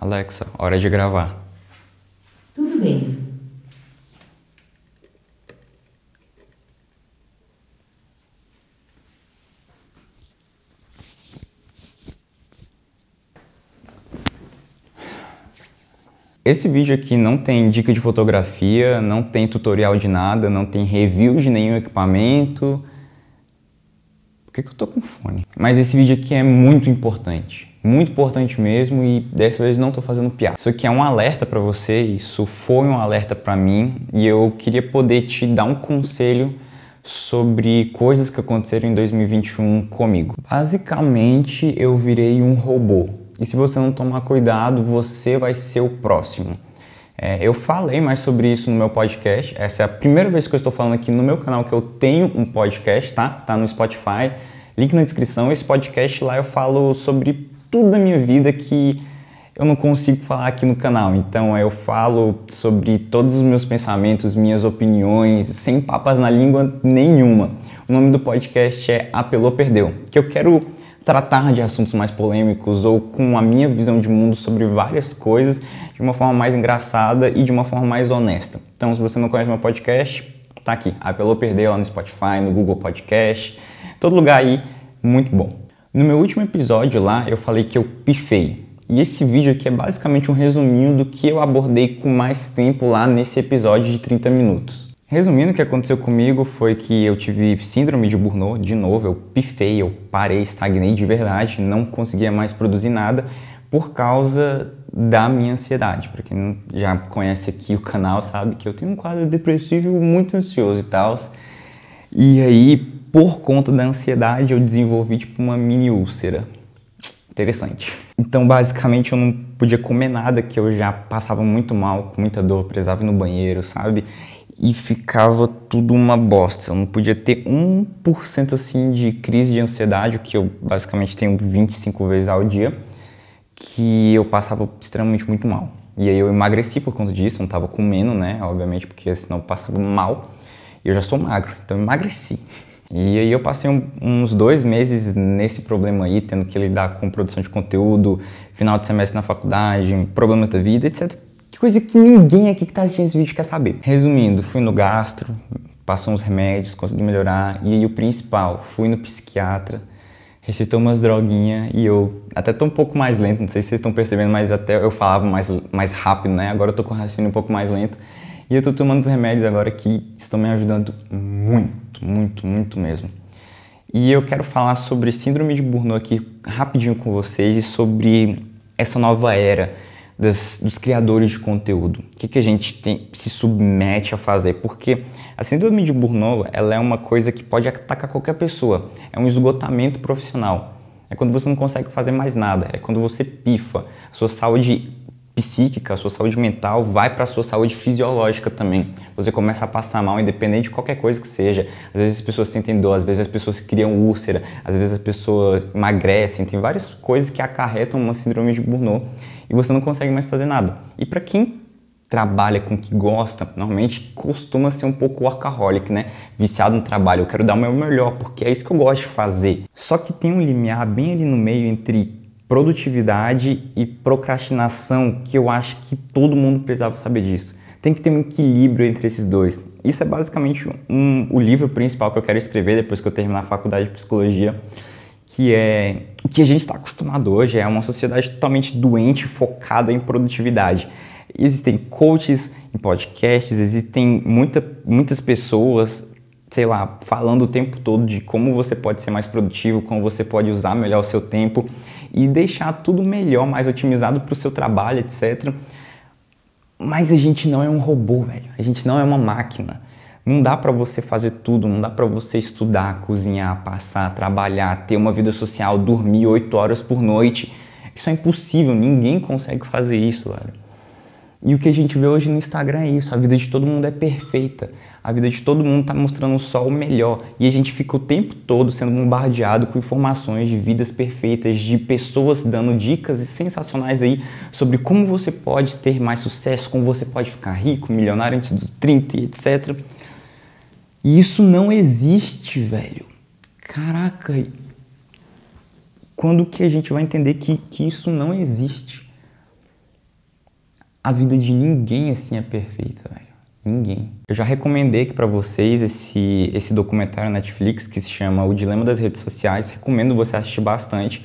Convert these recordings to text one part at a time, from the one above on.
Alexa, hora de gravar. Tudo bem. Esse vídeo aqui não tem dica de fotografia, não tem tutorial de nada, não tem review de nenhum equipamento. Por que, que eu tô com fone? Mas esse vídeo aqui é muito importante muito importante mesmo e dessa vez não estou fazendo piada. Isso aqui é um alerta para você, isso foi um alerta para mim e eu queria poder te dar um conselho sobre coisas que aconteceram em 2021 comigo. Basicamente, eu virei um robô. E se você não tomar cuidado, você vai ser o próximo. É, eu falei mais sobre isso no meu podcast. Essa é a primeira vez que eu estou falando aqui no meu canal que eu tenho um podcast, tá? Tá no Spotify. Link na descrição. Esse podcast lá eu falo sobre tudo da minha vida que eu não consigo falar aqui no canal. Então é, eu falo sobre todos os meus pensamentos, minhas opiniões, sem papas na língua nenhuma. O nome do podcast é Apelou Perdeu, que eu quero tratar de assuntos mais polêmicos ou com a minha visão de mundo sobre várias coisas de uma forma mais engraçada e de uma forma mais honesta. Então, se você não conhece meu podcast, tá aqui. Apelou Perdeu lá no Spotify, no Google Podcast, todo lugar aí, muito bom. No meu último episódio lá, eu falei que eu pifei. E esse vídeo aqui é basicamente um resuminho do que eu abordei com mais tempo lá nesse episódio de 30 minutos. Resumindo, o que aconteceu comigo foi que eu tive síndrome de Burnout, de novo, eu pifei, eu parei, estagnei de verdade, não conseguia mais produzir nada por causa da minha ansiedade. Para quem já conhece aqui o canal, sabe que eu tenho um quadro depressivo muito ansioso e tal. E aí, por conta da ansiedade eu desenvolvi tipo uma mini úlcera. Interessante. Então, basicamente, eu não podia comer nada, que eu já passava muito mal, com muita dor, precisava ir no banheiro, sabe? E ficava tudo uma bosta. Eu não podia ter 1% assim de crise de ansiedade, o que eu basicamente tenho 25 vezes ao dia, que eu passava extremamente muito mal. E aí eu emagreci por conta disso, não tava comendo, né? Obviamente, porque senão eu passava mal. E eu já sou magro, então eu emagreci. E aí eu passei um, uns dois meses nesse problema aí, tendo que lidar com produção de conteúdo, final de semestre na faculdade, problemas da vida, etc. Que coisa que ninguém aqui que está assistindo esse vídeo quer saber. Resumindo, fui no gastro, passou uns remédios, consegui melhorar. E aí o principal, fui no psiquiatra, receitou umas droguinhas e eu até tô um pouco mais lento, não sei se vocês estão percebendo, mas até eu falava mais, mais rápido, né? Agora eu tô com o raciocínio um pouco mais lento. E eu tô tomando os remédios agora que estão me ajudando muito, muito, muito mesmo. E eu quero falar sobre síndrome de Burnout aqui rapidinho com vocês e sobre essa nova era dos criadores de conteúdo. O que, que a gente tem, se submete a fazer? Porque a síndrome de Burnout ela é uma coisa que pode atacar qualquer pessoa. É um esgotamento profissional. É quando você não consegue fazer mais nada. É quando você pifa. Sua saúde psíquica, a sua saúde mental vai para a sua saúde fisiológica também. Você começa a passar mal, independente de qualquer coisa que seja. Às vezes as pessoas sentem dor, às vezes as pessoas criam úlcera, às vezes as pessoas emagrecem, tem várias coisas que acarretam uma síndrome de Burnout e você não consegue mais fazer nada. E para quem trabalha com o que gosta, normalmente costuma ser um pouco workaholic, né? Viciado no trabalho, eu quero dar o meu melhor, porque é isso que eu gosto de fazer. Só que tem um limiar bem ali no meio entre produtividade e procrastinação, que eu acho que todo mundo precisava saber disso. Tem que ter um equilíbrio entre esses dois. Isso é basicamente um, o livro principal que eu quero escrever depois que eu terminar a faculdade de psicologia, que é o que a gente está acostumado hoje, é uma sociedade totalmente doente, focada em produtividade. Existem coaches em podcasts, existem muita, muitas pessoas sei lá, falando o tempo todo de como você pode ser mais produtivo, como você pode usar melhor o seu tempo e deixar tudo melhor, mais otimizado para o seu trabalho, etc. Mas a gente não é um robô, velho. A gente não é uma máquina. Não dá para você fazer tudo, não dá para você estudar, cozinhar, passar, trabalhar, ter uma vida social, dormir oito horas por noite. Isso é impossível, ninguém consegue fazer isso, velho. E o que a gente vê hoje no Instagram é isso: a vida de todo mundo é perfeita, a vida de todo mundo está mostrando só o melhor. E a gente fica o tempo todo sendo bombardeado com informações de vidas perfeitas, de pessoas dando dicas sensacionais aí sobre como você pode ter mais sucesso, como você pode ficar rico, milionário antes dos 30 etc. E isso não existe, velho. Caraca, quando que a gente vai entender que, que isso não existe? A vida de ninguém assim é perfeita, velho. Ninguém. Eu já recomendei aqui para vocês esse, esse documentário Netflix que se chama O Dilema das Redes Sociais. Recomendo você assistir bastante.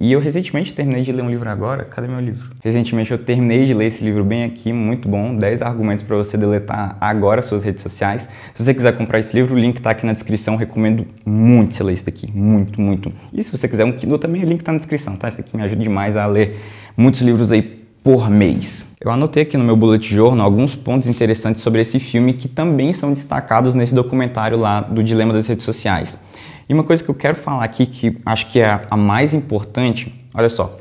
E eu recentemente terminei de ler um livro agora. Cadê meu livro? Recentemente eu terminei de ler esse livro bem aqui, muito bom. 10 argumentos para você deletar agora suas redes sociais. Se você quiser comprar esse livro, o link tá aqui na descrição. Recomendo muito você ler isso daqui. Muito, muito. E se você quiser um Kindle também, o link tá na descrição, tá? Isso daqui me ajuda demais a ler muitos livros aí por mês. Eu anotei aqui no meu bullet journal alguns pontos interessantes sobre esse filme que também são destacados nesse documentário lá do Dilema das Redes Sociais. E uma coisa que eu quero falar aqui, que acho que é a mais importante, olha só.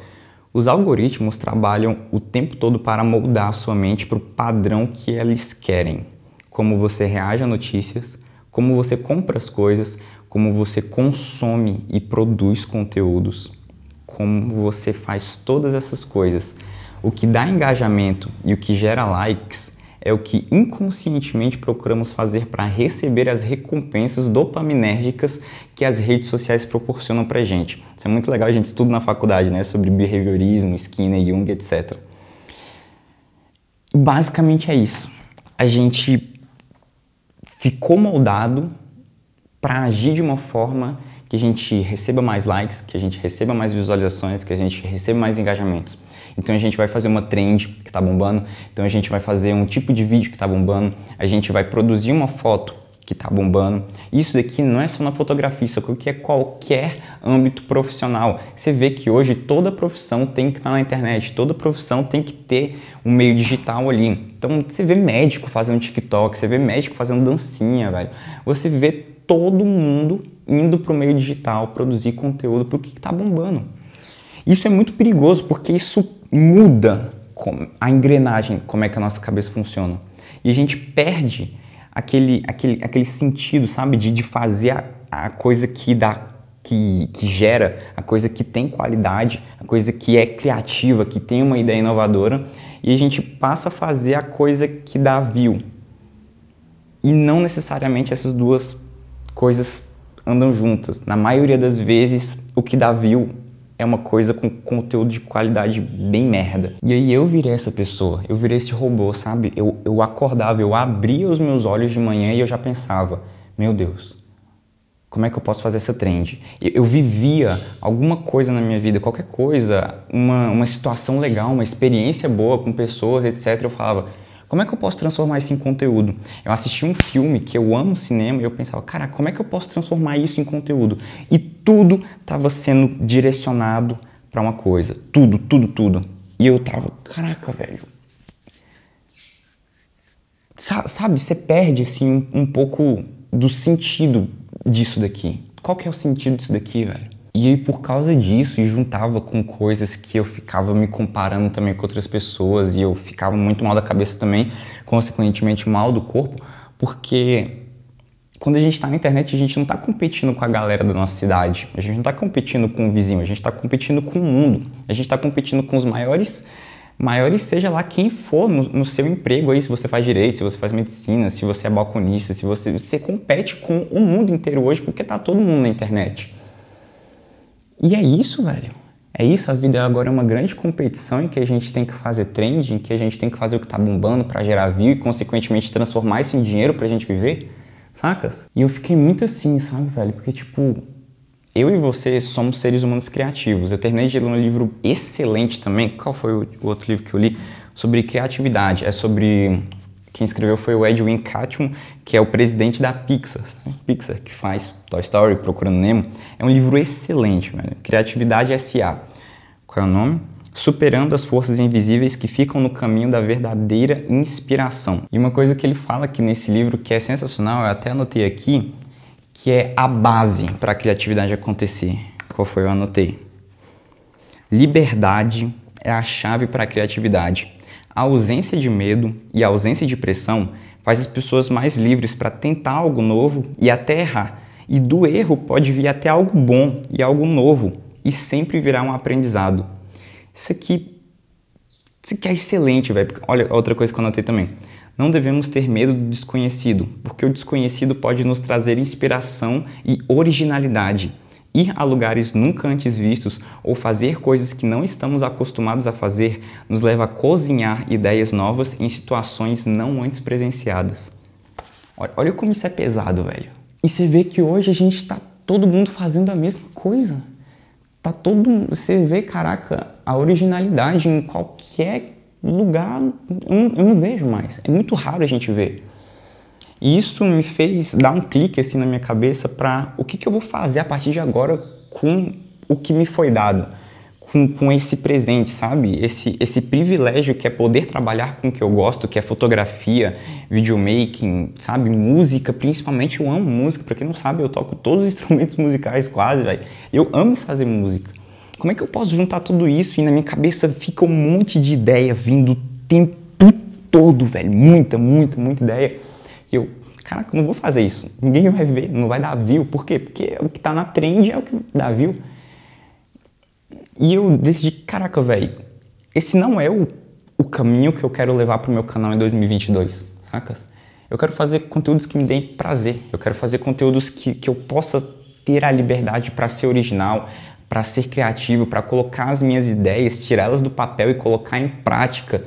Os algoritmos trabalham o tempo todo para moldar a sua mente para o padrão que eles querem. Como você reage a notícias, como você compra as coisas, como você consome e produz conteúdos, como você faz todas essas coisas o que dá engajamento e o que gera likes é o que inconscientemente procuramos fazer para receber as recompensas dopaminérgicas que as redes sociais proporcionam para gente. Isso é muito legal, a gente estuda na faculdade, né, sobre behaviorismo, Skinner, Jung, etc. Basicamente é isso. A gente ficou moldado para agir de uma forma que a gente receba mais likes, que a gente receba mais visualizações, que a gente receba mais engajamentos. Então a gente vai fazer uma trend que está bombando, então a gente vai fazer um tipo de vídeo que está bombando, a gente vai produzir uma foto que está bombando. Isso daqui não é só na fotografia, isso aqui é qualquer âmbito profissional. Você vê que hoje toda profissão tem que estar tá na internet, toda profissão tem que ter um meio digital ali. Então você vê médico fazendo TikTok, você vê médico fazendo dancinha, velho. Você vê todo mundo indo para o meio digital produzir conteúdo para o que está bombando. Isso é muito perigoso porque isso muda a engrenagem, como é que a nossa cabeça funciona. E a gente perde aquele, aquele, aquele sentido, sabe? De, de fazer a, a coisa que dá. Que, que gera, a coisa que tem qualidade, a coisa que é criativa, que tem uma ideia inovadora, e a gente passa a fazer a coisa que dá view. E não necessariamente essas duas coisas andam juntas. Na maioria das vezes, o que dá view é uma coisa com conteúdo de qualidade bem merda. E aí eu virei essa pessoa, eu virei esse robô, sabe? Eu, eu acordava, eu abria os meus olhos de manhã e eu já pensava, meu Deus, como é que eu posso fazer essa trend? Eu, eu vivia alguma coisa na minha vida, qualquer coisa, uma, uma situação legal, uma experiência boa com pessoas, etc. Eu falava, como é que eu posso transformar isso em conteúdo? Eu assisti um filme que eu amo cinema e eu pensava, cara, como é que eu posso transformar isso em conteúdo? E tudo estava sendo direcionado para uma coisa. Tudo, tudo, tudo. E eu tava, caraca, velho. Sabe, você perde assim um, um pouco do sentido disso daqui. Qual que é o sentido disso daqui, velho? E aí, por causa disso, e juntava com coisas que eu ficava me comparando também com outras pessoas, e eu ficava muito mal da cabeça também, consequentemente mal do corpo, porque quando a gente está na internet, a gente não está competindo com a galera da nossa cidade, a gente não está competindo com o vizinho, a gente está competindo com o mundo, a gente está competindo com os maiores maiores seja lá quem for no, no, seu emprego aí, se você faz direito, se você faz medicina, se você é balconista, se você, você compete com o mundo inteiro hoje, porque tá todo mundo na internet. E é isso, velho. É isso, a vida agora é uma grande competição em que a gente tem que fazer trend, em que a gente tem que fazer o que tá bombando para gerar view e, consequentemente, transformar isso em dinheiro pra gente viver, sacas? E eu fiquei muito assim, sabe, velho? Porque, tipo, eu e você somos seres humanos criativos. Eu terminei de ler um livro excelente também. Qual foi o outro livro que eu li? Sobre criatividade. É sobre quem escreveu foi o Edwin Catmull, que é o presidente da Pixar. Sabe? Pixar, que faz Toy Story, Procurando Nemo. É um livro excelente, velho. Criatividade S.A. Qual é o nome? Superando as forças invisíveis que ficam no caminho da verdadeira inspiração. E uma coisa que ele fala aqui nesse livro que é sensacional, eu até anotei aqui, que é a base para a criatividade acontecer. Qual foi? Eu anotei. Liberdade é a chave para a criatividade. A ausência de medo e a ausência de pressão faz as pessoas mais livres para tentar algo novo e até errar. E do erro pode vir até algo bom e algo novo e sempre virar um aprendizado. Isso aqui, isso aqui é excelente, velho. Olha, outra coisa que eu anotei também. Não devemos ter medo do desconhecido, porque o desconhecido pode nos trazer inspiração e originalidade ir a lugares nunca antes vistos ou fazer coisas que não estamos acostumados a fazer nos leva a cozinhar ideias novas em situações não antes presenciadas. Olha como isso é pesado, velho. E você vê que hoje a gente está todo mundo fazendo a mesma coisa. Tá todo Você vê, caraca, a originalidade em qualquer lugar, eu não, eu não vejo mais. É muito raro a gente ver. E isso me fez dar um clique assim na minha cabeça para o que, que eu vou fazer a partir de agora com o que me foi dado, com, com esse presente, sabe? Esse, esse privilégio que é poder trabalhar com o que eu gosto, que é fotografia, videomaking, sabe? Música, principalmente eu amo música. Para quem não sabe, eu toco todos os instrumentos musicais quase, velho. Eu amo fazer música. Como é que eu posso juntar tudo isso e na minha cabeça fica um monte de ideia vindo o tempo todo, velho? Muita, muita, muita ideia caraca, eu não vou fazer isso. Ninguém vai ver, não vai dar view. Por quê? Porque o que tá na trend é o que dá view. E eu decidi, caraca, velho, esse não é o, o caminho que eu quero levar pro meu canal em 2022, sacas? Eu quero fazer conteúdos que me deem prazer. Eu quero fazer conteúdos que, que eu possa ter a liberdade para ser original, para ser criativo, para colocar as minhas ideias, tirá-las do papel e colocar em prática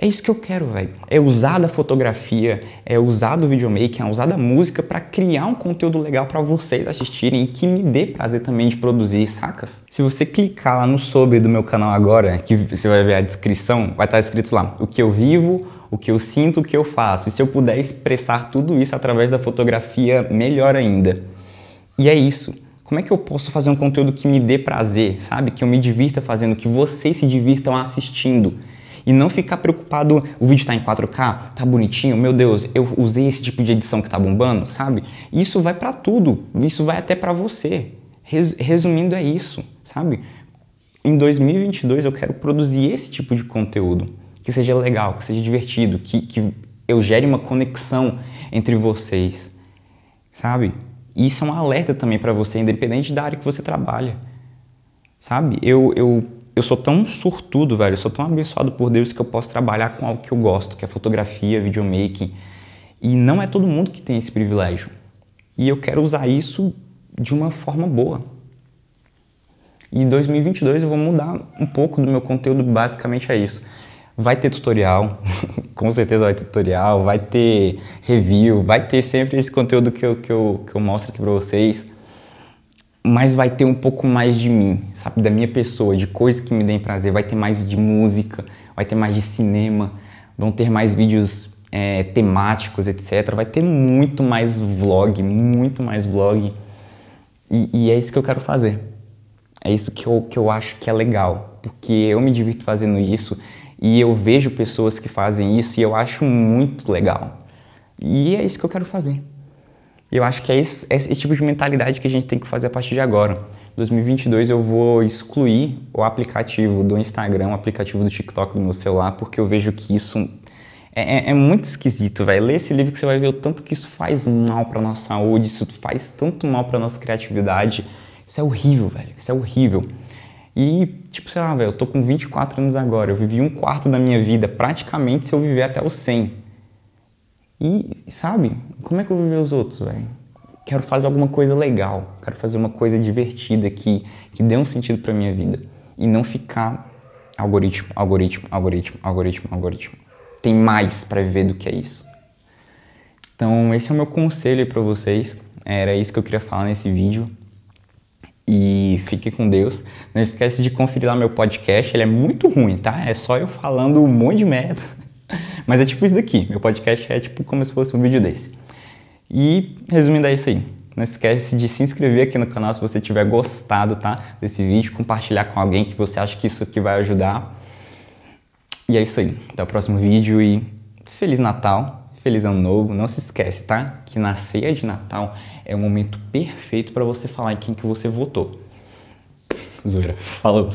é isso que eu quero, velho. É usar da fotografia, é usar do videomaking, é usar da música para criar um conteúdo legal para vocês assistirem e que me dê prazer também de produzir, sacas? Se você clicar lá no sobre do meu canal agora, que você vai ver a descrição, vai estar tá escrito lá o que eu vivo, o que eu sinto, o que eu faço. E se eu puder expressar tudo isso através da fotografia, melhor ainda. E é isso. Como é que eu posso fazer um conteúdo que me dê prazer, sabe? Que eu me divirta fazendo, que vocês se divirtam assistindo. E não ficar preocupado, o vídeo tá em 4K, tá bonitinho, meu Deus, eu usei esse tipo de edição que tá bombando, sabe? Isso vai para tudo, isso vai até para você. Resumindo, é isso, sabe? Em 2022 eu quero produzir esse tipo de conteúdo, que seja legal, que seja divertido, que, que eu gere uma conexão entre vocês, sabe? E isso é um alerta também para você, independente da área que você trabalha, sabe? Eu, eu eu sou tão surtudo, velho, eu sou tão abençoado por Deus que eu posso trabalhar com algo que eu gosto, que é fotografia, videomaking. E não é todo mundo que tem esse privilégio. E eu quero usar isso de uma forma boa. E 2022 eu vou mudar um pouco do meu conteúdo, basicamente é isso. Vai ter tutorial, com certeza vai ter tutorial, vai ter review, vai ter sempre esse conteúdo que eu, que eu, que eu mostro aqui para vocês mas vai ter um pouco mais de mim, sabe? Da minha pessoa, de coisas que me deem prazer. Vai ter mais de música, vai ter mais de cinema, vão ter mais vídeos é, temáticos, etc. Vai ter muito mais vlog, muito mais vlog. E, e, é isso que eu quero fazer. É isso que eu, que eu acho que é legal, porque eu me divirto fazendo isso e eu vejo pessoas que fazem isso e eu acho muito legal. E é isso que eu quero fazer. E eu acho que é esse, é esse, tipo de mentalidade que a gente tem que fazer a partir de agora. 2022 eu vou excluir o aplicativo do Instagram, o aplicativo do TikTok do meu celular, porque eu vejo que isso é, é, é muito esquisito, velho. Lê esse livro que você vai ver o tanto que isso faz mal para nossa saúde, isso faz tanto mal para nossa criatividade. Isso é horrível, velho. Isso é horrível. E, tipo, sei lá, velho, eu tô com 24 anos agora, eu vivi um quarto da minha vida, praticamente se eu viver até os 100. E, sabe, como é que eu vou viver os outros, velho? Quero fazer alguma coisa legal, quero fazer uma coisa divertida que, que dê um sentido pra minha vida. E não ficar algoritmo, algoritmo, algoritmo, algoritmo, algoritmo. Tem mais para viver do que é isso. Então, esse é o meu conselho para vocês. Era isso que eu queria falar nesse vídeo. E fique com Deus. Não esquece de conferir lá meu podcast. Ele é muito ruim, tá? É só eu falando um monte de merda. Mas é tipo isso daqui. Meu podcast é tipo como se fosse um vídeo desse. E resumindo é isso aí. Assim, não esquece de se inscrever aqui no canal se você tiver gostado, tá? Desse vídeo, compartilhar com alguém que você acha que isso aqui vai ajudar. E é isso aí. Até o próximo vídeo e feliz Natal, feliz ano novo. Não se esquece, tá? Que na ceia de Natal é o momento perfeito para você falar em quem que você votou. Zoeira. Falou.